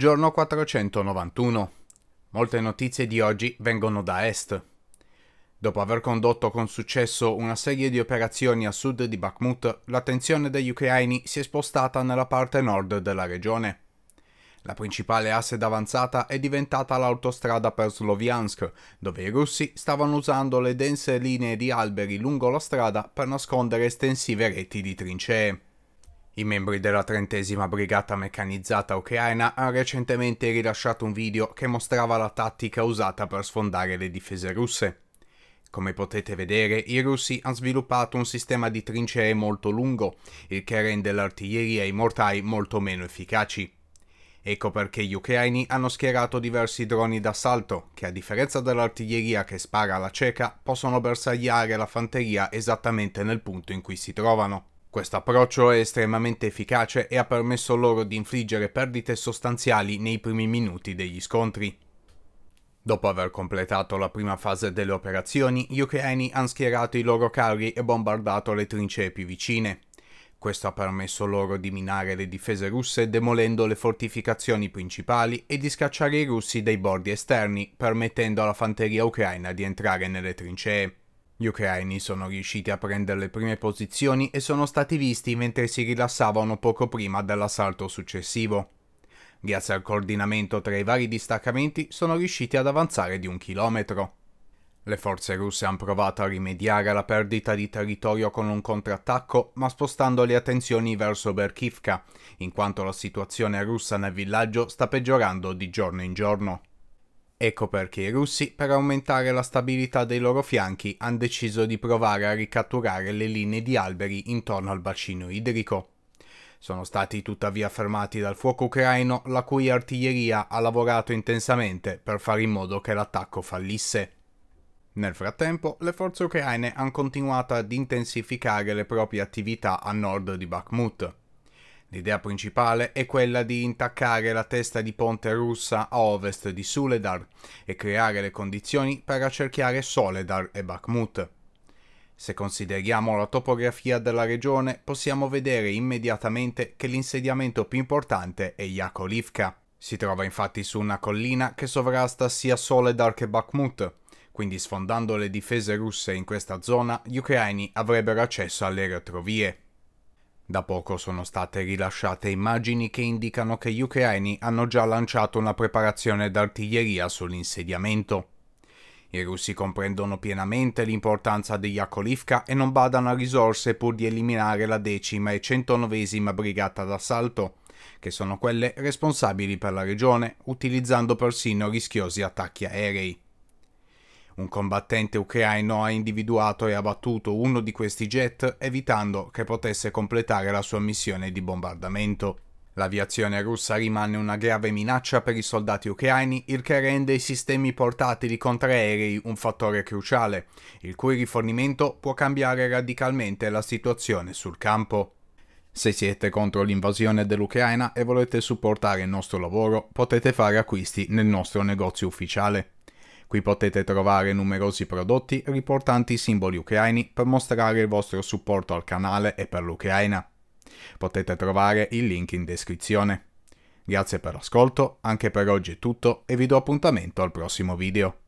Giorno 491. Molte notizie di oggi vengono da est. Dopo aver condotto con successo una serie di operazioni a sud di Bakhmut, l'attenzione degli ucraini si è spostata nella parte nord della regione. La principale asse d'avanzata è diventata l'autostrada per Sloviansk, dove i russi stavano usando le dense linee di alberi lungo la strada per nascondere estensive reti di trincee. I membri della trentesima brigata meccanizzata ucraina hanno recentemente rilasciato un video che mostrava la tattica usata per sfondare le difese russe. Come potete vedere, i russi hanno sviluppato un sistema di trincee molto lungo, il che rende l'artiglieria e i mortai molto meno efficaci. Ecco perché gli ucraini hanno schierato diversi droni d'assalto, che a differenza dell'artiglieria che spara alla cieca, possono bersagliare la fanteria esattamente nel punto in cui si trovano. Questo approccio è estremamente efficace e ha permesso loro di infliggere perdite sostanziali nei primi minuti degli scontri. Dopo aver completato la prima fase delle operazioni, gli ucraini hanno schierato i loro carri e bombardato le trincee più vicine. Questo ha permesso loro di minare le difese russe demolendo le fortificazioni principali e di scacciare i russi dai bordi esterni, permettendo alla fanteria ucraina di entrare nelle trincee. Gli ucraini sono riusciti a prendere le prime posizioni e sono stati visti mentre si rilassavano poco prima dell'assalto successivo. Grazie al coordinamento tra i vari distaccamenti sono riusciti ad avanzare di un chilometro. Le forze russe hanno provato a rimediare alla perdita di territorio con un contrattacco, ma spostando le attenzioni verso Berkivka, in quanto la situazione russa nel villaggio sta peggiorando di giorno in giorno. Ecco perché i russi, per aumentare la stabilità dei loro fianchi, hanno deciso di provare a ricatturare le linee di alberi intorno al bacino idrico. Sono stati tuttavia fermati dal fuoco ucraino, la cui artiglieria ha lavorato intensamente per fare in modo che l'attacco fallisse. Nel frattempo, le forze ucraine hanno continuato ad intensificare le proprie attività a nord di Bakhmut. L'idea principale è quella di intaccare la testa di ponte russa a ovest di Suledar e creare le condizioni per accerchiare Soledar e Bakhmut. Se consideriamo la topografia della regione, possiamo vedere immediatamente che l'insediamento più importante è Yakolivka. Si trova infatti su una collina che sovrasta sia Soledar che Bakhmut, quindi sfondando le difese russe in questa zona, gli ucraini avrebbero accesso alle retrovie. Da poco sono state rilasciate immagini che indicano che gli ucraini hanno già lanciato una preparazione d'artiglieria sull'insediamento. I russi comprendono pienamente l'importanza di Yakolivka e non badano a risorse pur di eliminare la decima e centonovesima brigata d'assalto, che sono quelle responsabili per la regione, utilizzando persino rischiosi attacchi aerei. Un combattente ucraino ha individuato e abbattuto uno di questi jet evitando che potesse completare la sua missione di bombardamento. L'aviazione russa rimane una grave minaccia per i soldati ucraini, il che rende i sistemi portatili contraerei un fattore cruciale, il cui rifornimento può cambiare radicalmente la situazione sul campo. Se siete contro l'invasione dell'Ucraina e volete supportare il nostro lavoro, potete fare acquisti nel nostro negozio ufficiale. Qui potete trovare numerosi prodotti riportanti i simboli ucraini per mostrare il vostro supporto al canale e per l'Ucraina. Potete trovare il link in descrizione. Grazie per l'ascolto, anche per oggi è tutto e vi do appuntamento al prossimo video.